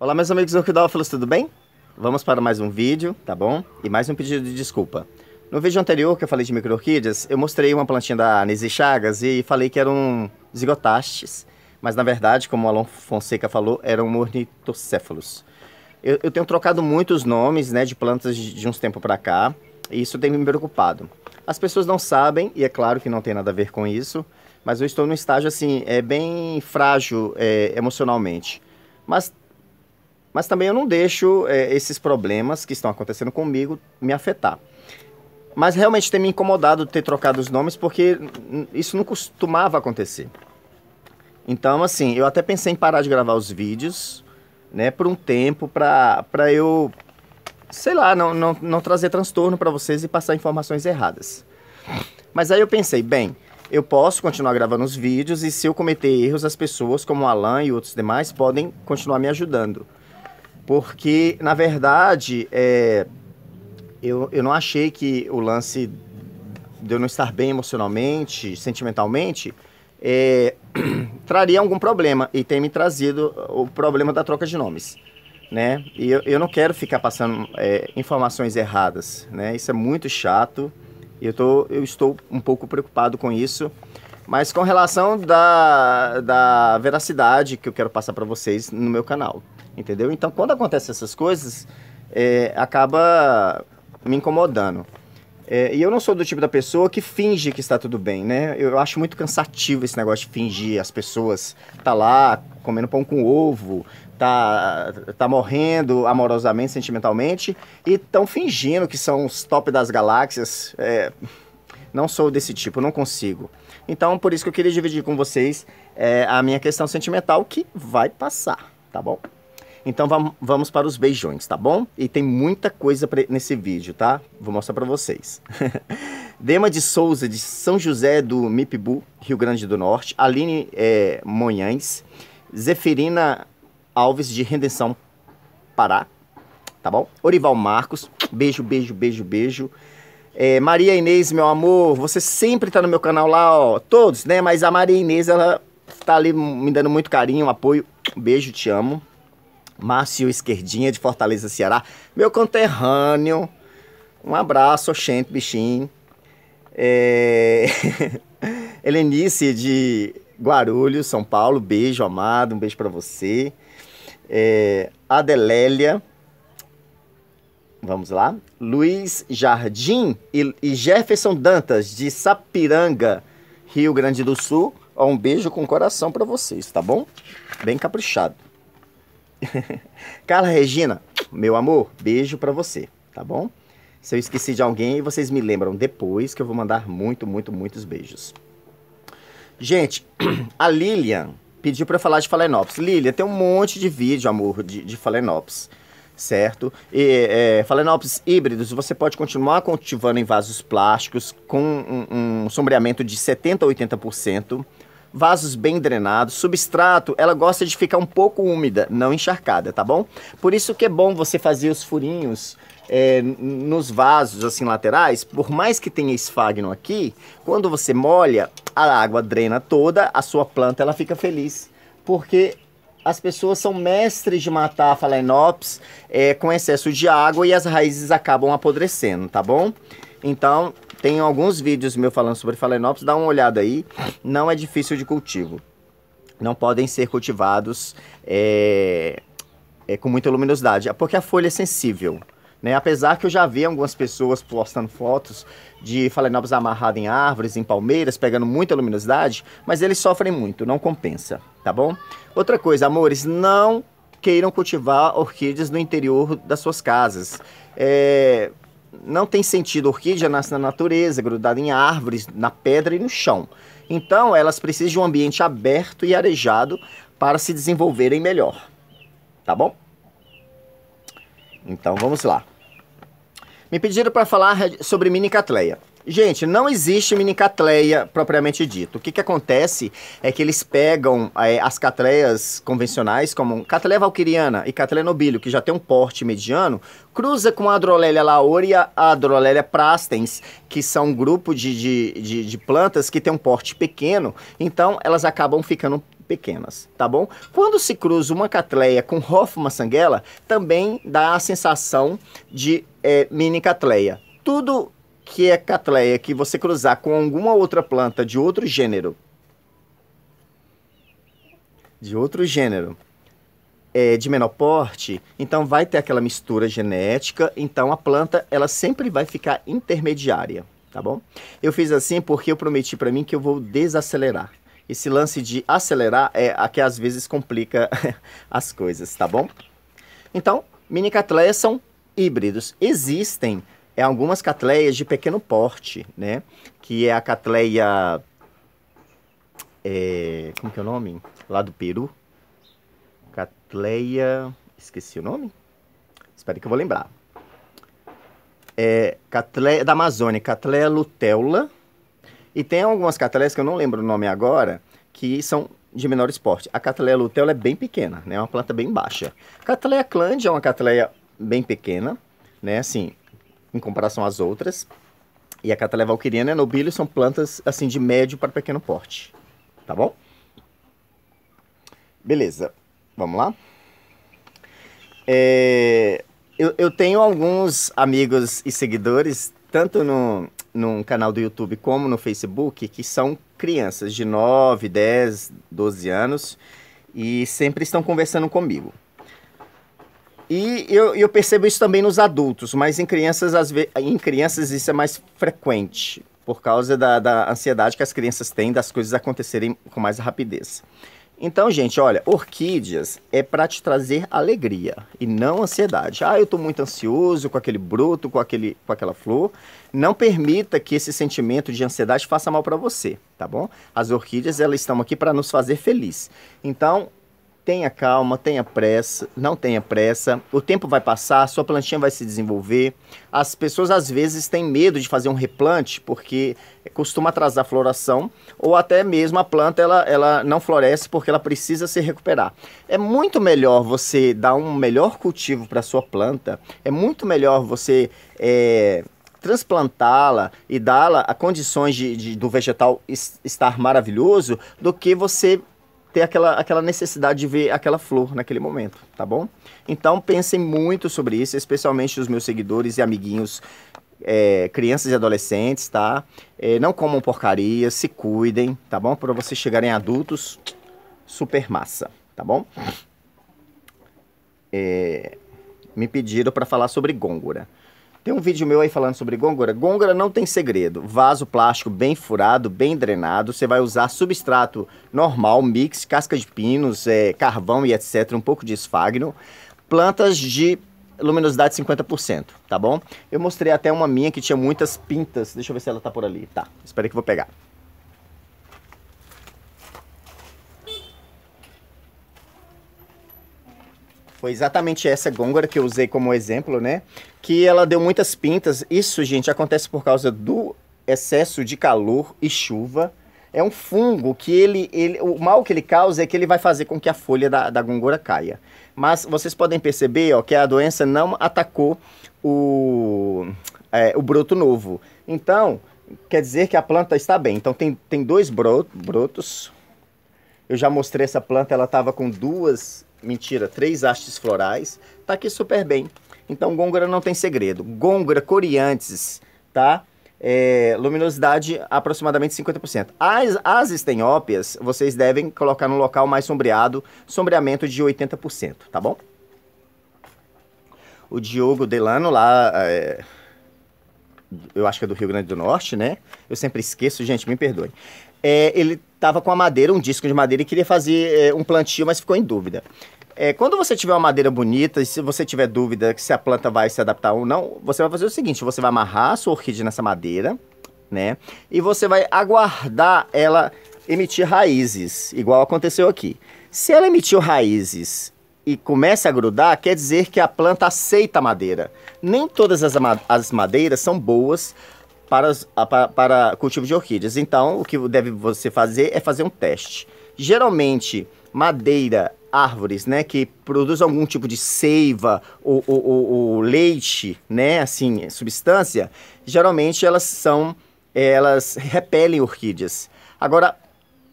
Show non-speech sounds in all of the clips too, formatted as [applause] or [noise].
Olá, meus amigos Orquidófilos, tudo bem? Vamos para mais um vídeo, tá bom? E mais um pedido de desculpa. No vídeo anterior que eu falei de micro orquídeas, eu mostrei uma plantinha da Anise Chagas e falei que eram zigotastes, mas na verdade, como o Alon Fonseca falou, eram um ornitocéfalos. Eu, eu, tenho trocado muitos nomes né, de plantas de, de uns tempos para cá, e isso tem me preocupado. As pessoas não sabem, e é claro que não tem nada a ver com isso, mas eu estou num estágio assim, é bem frágil é, emocionalmente. Mas mas também eu não deixo é, esses problemas que estão acontecendo comigo me afetar. Mas realmente tem me incomodado ter trocado os nomes porque isso não costumava acontecer. Então, assim, eu até pensei em parar de gravar os vídeos, né, por um tempo, pra, pra eu, sei lá, não, não, não trazer transtorno para vocês e passar informações erradas. Mas aí eu pensei, bem, eu posso continuar gravando os vídeos e se eu cometer erros, as pessoas, como o Alan e outros demais, podem continuar me ajudando. Porque, na verdade, é, eu, eu não achei que o lance de eu não estar bem emocionalmente, sentimentalmente, é, [clears throat] traria algum problema e tem me trazido o problema da troca de nomes. Né? E eu, eu não quero ficar passando é, informações erradas. Né? Isso é muito chato. Eu, tô, eu estou um pouco preocupado com isso. Mas com relação da, da veracidade que eu quero passar para vocês no meu canal entendeu? Então, quando acontecem essas coisas, é, acaba me incomodando. É, e eu não sou do tipo da pessoa que finge que está tudo bem, né? Eu acho muito cansativo esse negócio de fingir. As pessoas tá lá comendo pão com ovo, tá, tá morrendo amorosamente, sentimentalmente, e estão fingindo que são os top das galáxias. É, não sou desse tipo, não consigo. Então, por isso que eu queria dividir com vocês é, a minha questão sentimental que vai passar, tá bom? Então vamos para os beijões, tá bom? E tem muita coisa nesse vídeo, tá? Vou mostrar para vocês. [laughs] Dema de Souza, de São José do Mipibu, Rio Grande do Norte. Aline é, Monhães. Zeferina Alves, de Redenção, Pará. Tá bom? Orival Marcos. Beijo, beijo, beijo, beijo. É, Maria Inês, meu amor, você sempre tá no meu canal lá, ó. Todos, né? Mas a Maria Inês, ela tá ali me dando muito carinho, apoio. Beijo, te amo. Márcio Esquerdinha, de Fortaleza, Ceará. Meu conterrâneo. Um abraço, Oxente, bichinho. É... [laughs] Helenice, de Guarulhos, São Paulo. Beijo, amado. Um beijo para você. É... Adelélia. Vamos lá. Luiz Jardim e Jefferson Dantas, de Sapiranga, Rio Grande do Sul. Um beijo com coração para vocês, tá bom? Bem caprichado. [laughs] Carla Regina, meu amor, beijo para você, tá bom? Se eu esqueci de alguém, vocês me lembram depois que eu vou mandar muito, muito, muitos beijos. Gente, [clears throat] a Lilian pediu para falar de Falenops. Lilian, tem um monte de vídeo, amor, de, de certo? E, é, híbridos, você pode continuar cultivando em vasos plásticos com um, um sombreamento de 70% a 80% vasos bem drenados, substrato, ela gosta de ficar um pouco úmida, não encharcada, tá bom? Por isso que é bom você fazer os furinhos é, nos vasos assim laterais, por mais que tenha esfagno aqui, quando você molha, a água drena toda, a sua planta ela fica feliz, porque as pessoas são mestres de matar a Phalaenops é, eh, com excesso de água e as raízes acabam apodrecendo, tá bom? Então, tem alguns vídeos meu falando sobre Phalaenopsis, dá uma olhada aí. Não é difícil de cultivo. Não podem ser cultivados é, é, com muita luminosidade, ah, porque a folha é sensível. Né? Apesar que eu já vi algumas pessoas postando fotos de Phalaenopsis amarrado em árvores, em palmeiras, pegando muita luminosidade, mas eles sofrem muito, não compensa, tá bom? Outra coisa, amores, não queiram cultivar orquídeas no interior das suas casas. É, não tem sentido. orquídea nasce na natureza, grudada em árvores, na pedra e no chão. Então, elas precisam de um ambiente aberto e arejado para se desenvolverem melhor. Tá bom? Então, vamos lá. Me pediram para falar sobre mini catleia. Gente, não existe mini catleia propriamente dito. O que, que acontece é que eles pegam é, as catleias convencionais, como catleia valquiriana e catleia nobilio, que já tem um porte mediano, cruza com a Adrolélia laura e a Adrolélia prastens, que são um grupo de, de, de, de plantas que tem um porte pequeno, então elas acabam ficando pequenas, tá bom? Quando se cruza uma catleia com Hoffmann sanguela, também dá a sensação de é, mini catleia. Tudo que é catleia que você cruzar com alguma outra planta de outro gênero, de outro gênero, é, de menor porte, então vai ter aquela mistura genética, então a planta ela sempre vai ficar intermediária, tá bom? Eu fiz assim porque eu prometi para mim que eu vou desacelerar. Esse lance de acelerar é a que às vezes complica [laughs] as coisas, tá bom? Então, mini catleias são híbridos. Existem é algumas catleias de pequeno porte, né? Que é a catleia. É, como que é o nome? Lá do Peru. Catleia. Esqueci o nome? Espera que eu vou lembrar. É, catleia da Amazônia, Catleia luteula. E tem algumas catleias que eu não lembro o nome agora, que são de menor esporte. A Catleia luteula é bem pequena, né? É uma planta bem baixa. Catleia clande é uma catleia bem pequena, né? Assim, em comparação às outras. E a Cataleya valquiriana e é a nobilis são plantas assim de médio para pequeno porte. Tá bom? Beleza. Vamos lá? É, eu, eu, tenho alguns amigos e seguidores, tanto no, no canal do YouTube como no Facebook, que são crianças de 9, 10, 12 anos e sempre estão conversando comigo. E eu, eu percebo isso também nos adultos, mas em crianças, as ve... em crianças isso é mais frequente, por causa da, da ansiedade que as crianças têm das coisas acontecerem com mais rapidez. Então, gente, olha, orquídeas é para te trazer alegria e não ansiedade. Ah, eu estou muito ansioso com aquele bruto com, aquele, com aquela flor. Não permita que esse sentimento de ansiedade faça mal para você, tá bom? As orquídeas, elas estão aqui para nos fazer feliz. Então, tenha calma, tenha pressa, não tenha pressa. O tempo vai passar, sua plantinha vai se desenvolver. As pessoas às vezes têm medo de fazer um replante porque costuma atrasar a floração ou até mesmo a planta ela, ela não floresce porque ela precisa se recuperar. É muito melhor você dar um melhor cultivo para sua planta. É muito melhor você é, transplantá-la e dá-la a condições de, de, do vegetal estar maravilhoso do que você ter aquela, aquela necessidade de ver aquela flor naquele momento, tá bom? Então pensem muito sobre isso, especialmente os meus seguidores e amiguinhos, é, crianças e adolescentes, tá? É, não comam porcaria, se cuidem, tá bom? Para vocês chegarem adultos, super massa, tá bom? É, me pediram para falar sobre gôngora. Tem um vídeo meu aí falando sobre gôngora. Gôngora não tem segredo. Vaso plástico bem furado, bem drenado. Você vai usar substrato normal, mix, casca de pinos, é, carvão e etc. Um pouco de esfagno. Plantas de luminosidade 50%, tá bom? Eu mostrei até uma minha que tinha muitas pintas. Deixa eu ver se ela tá por ali. Tá, espera que eu vou pegar. Foi exatamente essa gôngora que eu usei como exemplo, né? Que ela deu muitas pintas. Isso, gente, acontece por causa do excesso de calor e chuva. É um fungo que ele, ele. O mal que ele causa é que ele vai fazer com que a folha da, da gongora caia. Mas vocês podem perceber ó, que a doença não atacou o, é, o broto novo. Então, quer dizer que a planta está bem. Então tem, tem dois brotos. Eu já mostrei essa planta, ela estava com duas mentira, três hastes florais, tá aqui super bem. Então, gôngora não tem segredo. Gôngora, coriantes, tá? É, luminosidade aproximadamente 50%. As, as estenópias, vocês devem colocar no local mais sombreado, sombreamento de 80%, tá bom? O Diogo Delano lá... É eu acho que é do Rio Grande do Norte, né? Eu sempre esqueço, gente, me perdoe. É, ele estava com a madeira, um disco de madeira, e queria fazer é, um plantio, mas ficou em dúvida. É, quando você tiver uma madeira bonita, e se você tiver dúvida se a planta vai se adaptar ou não, você vai fazer o seguinte: você vai amarrar a sua orquídea nessa madeira, né? E você vai aguardar ela emitir raízes, igual aconteceu aqui. Se ela emitiu raízes e começa a grudar, quer dizer que a planta aceita a madeira. Nem todas as, as madeiras são boas para, para, para cultivo de orquídeas. Então, o que deve você fazer é fazer um teste. Geralmente, madeira, árvores, né, que produzem algum tipo de seiva ou, ou, ou, ou leite, né, assim, substância, geralmente elas são, eh, elas repelem orquídeas. Agora,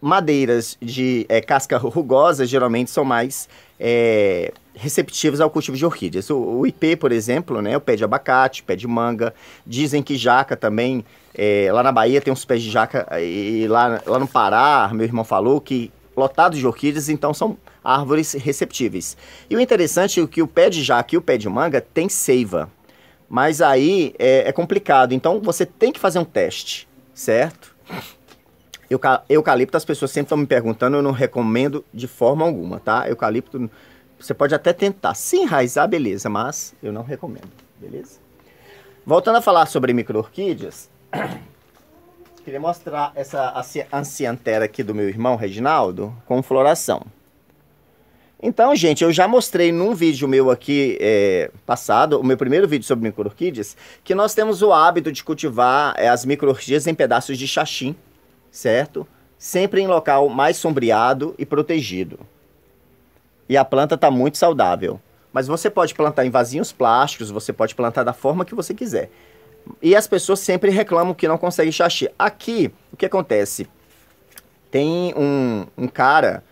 madeiras de é, casca rugosa geralmente são mais é, receptivos ao cultivo de orquídeas. O, o, IP, por exemplo, né, o pé de abacate, pé de manga. Dizem que jaca também, é, lá na Bahia tem uns pés de jaca, é, e lá, lá no Pará, meu irmão falou, que lotados de orquídeas, então são árvores receptíveis. E o interessante é que o pé de jaca e o pé de manga tem seiva, mas aí é, é complicado, então você tem que fazer um teste, certo? Eucalipto, as pessoas sempre estão me perguntando, eu não recomendo de forma alguma, tá? Eucalipto você pode até tentar. Se enraizar, beleza, mas eu não recomendo, beleza? Voltando a falar sobre micro-orquídeas, [coughs] queria mostrar essa anciantera aqui do meu irmão Reginaldo com floração. Então, gente, eu já mostrei num vídeo meu aqui é, passado, o meu primeiro vídeo sobre micro-orquídeas, que nós temos o hábito de cultivar é, as micro-orquídeas em pedaços de xaxim, certo? Sempre em local mais sombreado e protegido e a planta está muito saudável. Mas você pode plantar em vasinhos plásticos, você pode plantar da forma que você quiser. E as pessoas sempre reclamam que não conseguem xaxi. Aqui, o que acontece? Tem um, um cara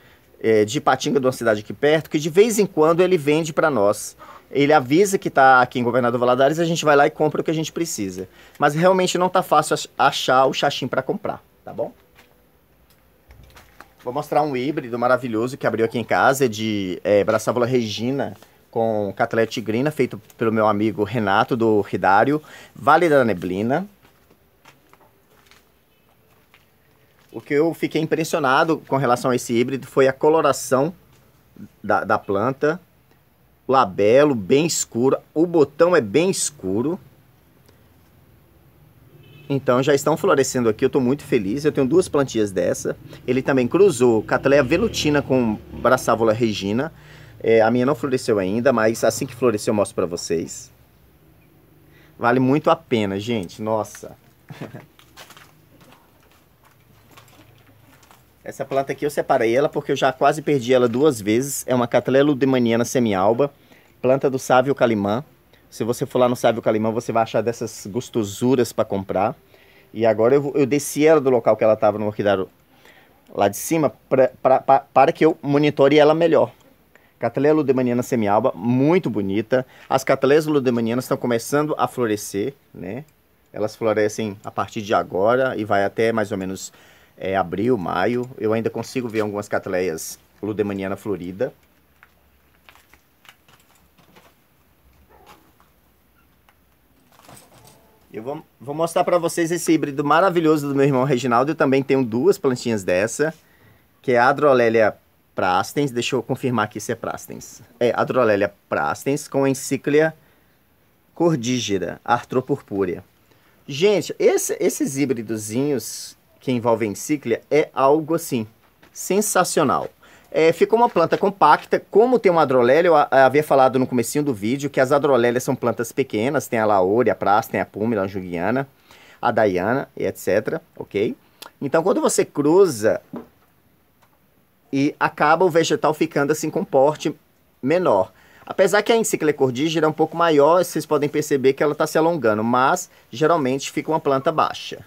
é, de Patinga, de uma cidade aqui perto, que de vez em quando ele vende para nós. Ele avisa que está aqui em Governador Valadares, a gente vai lá e compra o que a gente precisa. Mas realmente não está fácil achar o xaxim para comprar, tá bom? Vou mostrar um híbrido maravilhoso que abriu aqui em casa é de é, Braçávola Regina com Catlete Tigrina, feito pelo meu amigo Renato do Ridário, Vale da Neblina. O que eu fiquei impressionado com relação a esse híbrido foi a coloração da, da planta, o labelo bem escuro, o botão é bem escuro. Então já estão florescendo aqui, eu estou muito feliz. Eu tenho duas plantinhas dessa. Ele também cruzou Cataleia velutina com Braçávola regina. É, a minha não floresceu ainda, mas assim que florescer eu mostro para vocês. Vale muito a pena, gente. Nossa. [laughs] Essa planta aqui eu separei ela porque eu já quase perdi ela duas vezes. É uma Cataleia ludemaniana semialba, planta do Sávio calimã. Se você for lá no Sávio Calimão, você vai achar dessas gostosuras para comprar. E agora eu, eu desci ela do local que ela estava no orquidário lá de cima pra, pra, pra, para que eu monitore ela melhor. Cataleia ludemaniana semialba, muito bonita. As cataleias ludemanianas estão começando a florescer, né? Elas florescem a partir de agora e vai até mais ou menos é, abril, maio. Eu ainda consigo ver algumas cataleias ludemaniana florida. Eu vou, vou mostrar para vocês esse híbrido maravilhoso do meu irmão Reginaldo. Eu também tenho duas plantinhas dessa, que é a Adrolélia prastens. Deixa eu confirmar aqui se é prastens. É, Adrolélia prastens com encíclia cordígera, artropurpúrea. Gente, esse, esses híbridozinhos que envolvem encíclia é algo assim sensacional. É, ficou uma planta compacta, como tem uma adrolélia, eu havia falado no comecinho do vídeo que as adrolélias são plantas pequenas, tem a laure, a praça, tem a púmila, a anjuguiana, a daiana e etc, ok? Então quando você cruza e acaba o vegetal ficando assim com porte menor. Apesar que a encicla é um pouco maior, vocês podem perceber que ela está se alongando, mas geralmente fica uma planta baixa.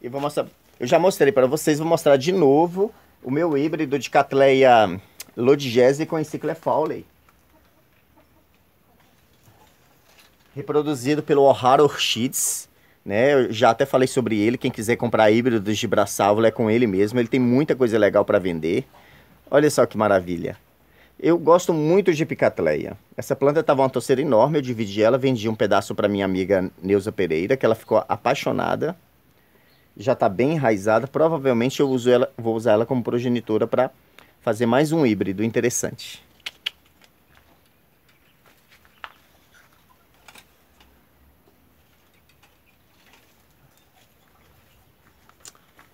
E vou mostrar eu já mostrei para vocês, vou mostrar de novo o meu híbrido de Catleia Lodgese com encicle Fowley. Reproduzido pelo O'Hara Orchids. Né? Eu já até falei sobre ele. Quem quiser comprar híbrido de braçávola é com ele mesmo. Ele tem muita coisa legal para vender. Olha só que maravilha. Eu gosto muito de picatleia. Essa planta estava uma torceira enorme, eu dividi ela, vendi um pedaço para minha amiga Neuza Pereira, que ela ficou apaixonada já está bem enraizada. Provavelmente eu uso ela, vou usar ela como progenitora para fazer mais um híbrido interessante.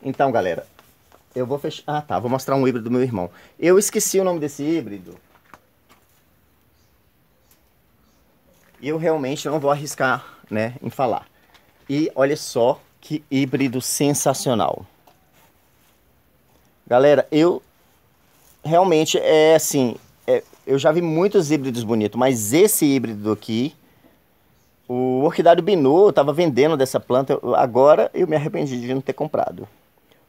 Então, galera, eu vou fechar... Ah, tá, vou mostrar um híbrido do meu irmão. Eu esqueci o nome desse híbrido. E eu realmente não vou arriscar, né, em falar. E olha só que híbrido sensacional. Galera, eu realmente é assim, é, eu já vi muitos híbridos bonitos, mas esse híbrido aqui, o orquidário Binu, eu tava vendendo dessa planta, eu, agora eu me arrependi de não ter comprado.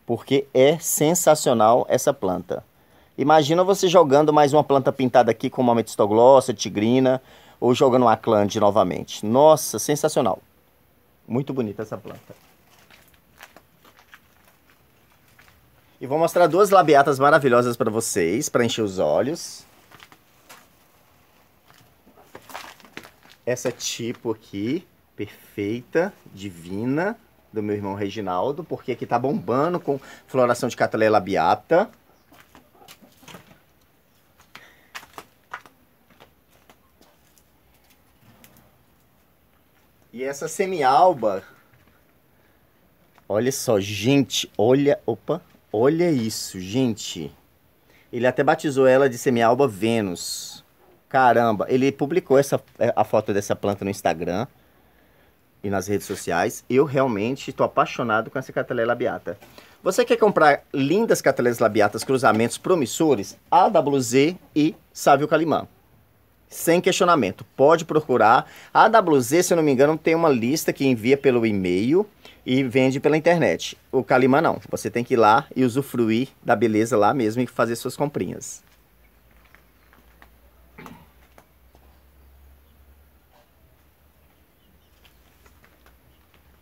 Porque é sensacional essa planta. Imagina você jogando mais uma planta pintada aqui como uma metistoglossa, tigrina, ou jogando uma clande novamente. Nossa, sensacional. Muito bonita essa planta. E vou mostrar duas labiatas maravilhosas para vocês, para encher os olhos. Essa é tipo aqui, perfeita, divina, do meu irmão Reginaldo, porque aqui tá bombando com floração de cataleia labiata. E essa semi-alba. Olha só, gente, olha, opa. Olha isso, gente. Ele até batizou ela de semialba Vênus. Caramba, ele publicou essa, é, a foto dessa planta no Instagram e nas redes sociais. Eu realmente estou apaixonado com essa cataleia labiata. Você quer comprar lindas cataleias labiatas, cruzamentos promissores? AWZ e Sávio Calimã. Sem questionamento, pode procurar. A AWZ, se eu não me engano, tem uma lista que envia pelo e-mail e vende pela internet. O Calima não. Você tem que ir lá e usufruir da beleza lá mesmo e fazer suas comprinhas.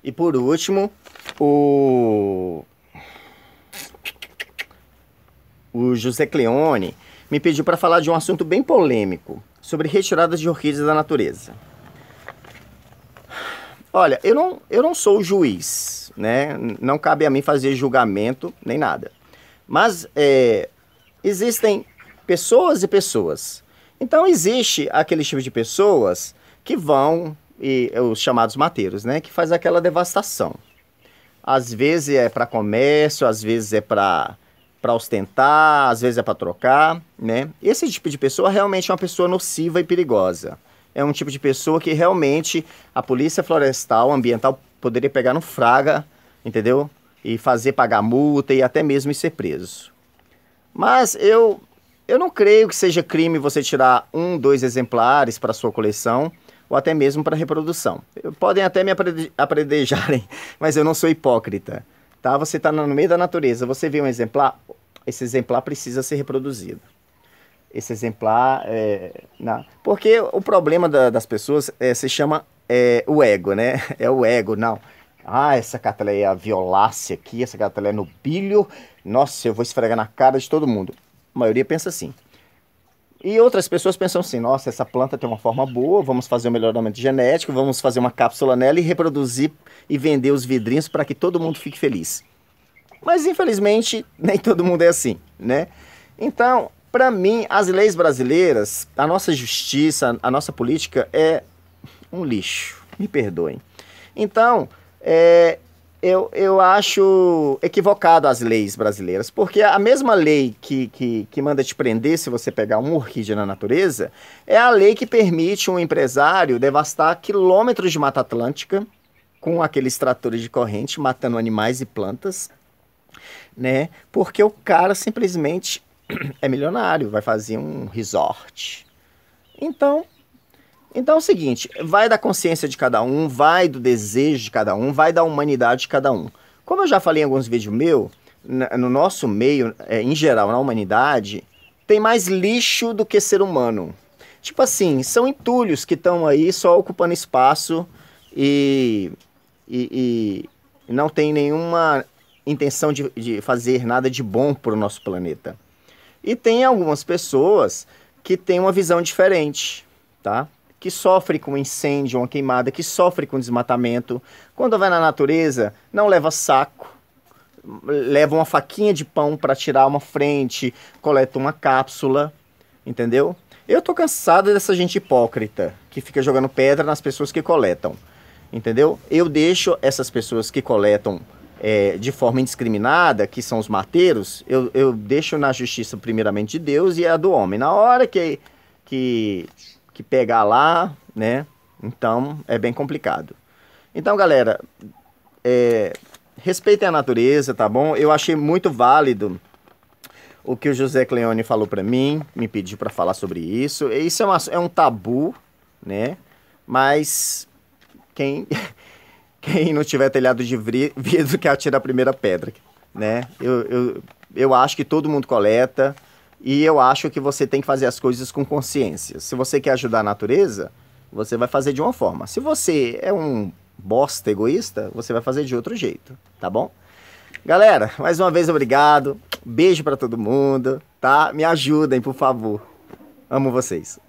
E por último, o o José Cleone me pediu para falar de um assunto bem polêmico sobre retiradas de orquídeas da natureza. Olha, eu não, eu não sou juiz, né? Não cabe a mim fazer julgamento nem nada. Mas é, existem pessoas e pessoas. Então existe aquele tipo de pessoas que vão e é os chamados mateiros, né? Que faz aquela devastação. Às vezes é para comércio, às vezes é para para ostentar, às vezes é para trocar, né? Esse tipo de pessoa realmente é uma pessoa nociva e perigosa é um tipo de pessoa que realmente a polícia florestal, ambiental, poderia pegar no fraga, entendeu? E fazer pagar multa e até mesmo ser preso. Mas eu, eu não creio que seja crime você tirar um, dois exemplares para sua coleção ou até mesmo para reprodução. Podem até me apredejarem, [laughs] mas eu não sou hipócrita. Tá? Você está no meio da natureza, você vê um exemplar, esse exemplar precisa ser reproduzido esse exemplar. É, na... Porque o problema da, das pessoas é, se chama é, o ego, né? [laughs] É o ego, não. Ah, essa cataleia é a violácea aqui, essa cataleia é no bilho. Nossa, eu vou esfregar na cara de todo mundo. A maioria pensa assim. E outras pessoas pensam assim: nossa, essa planta tem uma forma boa, vamos fazer um melhoramento genético, vamos fazer uma cápsula nela e reproduzir e vender os vidrinhos para que todo mundo fique feliz. Mas infelizmente, [laughs] nem todo mundo é assim, né? Então, para mim, as leis brasileiras, a nossa justiça, a nossa política é um lixo. Me perdoem. Então, é, eu, eu acho equivocado as leis brasileiras, porque a mesma lei que, que, que manda te prender se você pegar uma orquídea na natureza é a lei que permite um empresário devastar quilômetros de Mata Atlântica com aqueles tratores de corrente, matando animais e plantas, né? Porque o cara simplesmente é milionário, vai fazer um resort. Então, então é o seguinte, vai da consciência de cada um, vai do desejo de cada um, vai da humanidade de cada um. Como eu já falei em alguns vídeos meu, no nosso meio, é, em geral, na humanidade, tem mais lixo do que ser humano. Tipo assim, são entulhos que estão aí só ocupando espaço e, e, e não tem nenhuma intenção de, de fazer nada de bom para o nosso planeta. E tem algumas pessoas que têm uma visão diferente, tá? Que sofre com um incêndio, uma queimada, que sofre com desmatamento. Quando vai na natureza, não leva saco, leva uma faquinha de pão para tirar uma frente, coleta uma cápsula, entendeu? Eu tô cansado dessa gente hipócrita que fica jogando pedra nas pessoas que coletam, entendeu? Eu deixo essas pessoas que coletam é, de forma indiscriminada, que são os mateiros, eu, eu deixo na justiça primeiramente de Deus e a do homem. Na hora que, que, que pegar lá, né? Então é bem complicado. Então, galera, é, respeitem a natureza, tá bom? Eu achei muito válido o que o José Cleone falou para mim, me pediu para falar sobre isso. Isso é, uma, é um tabu, né? Mas quem quem [laughs] não tiver telhado de [laughs] vidro que atira a primeira pedra, né? Eu, eu, eu acho que todo mundo coleta e eu acho que você tem que fazer as coisas com consciência. Se você quer ajudar a natureza, você vai fazer de uma forma. Se você é um bosta egoísta, você vai fazer de outro jeito, tá bom? Galera, mais uma vez obrigado. Beijo para todo mundo, tá? Me ajudem, por favor. Amo vocês.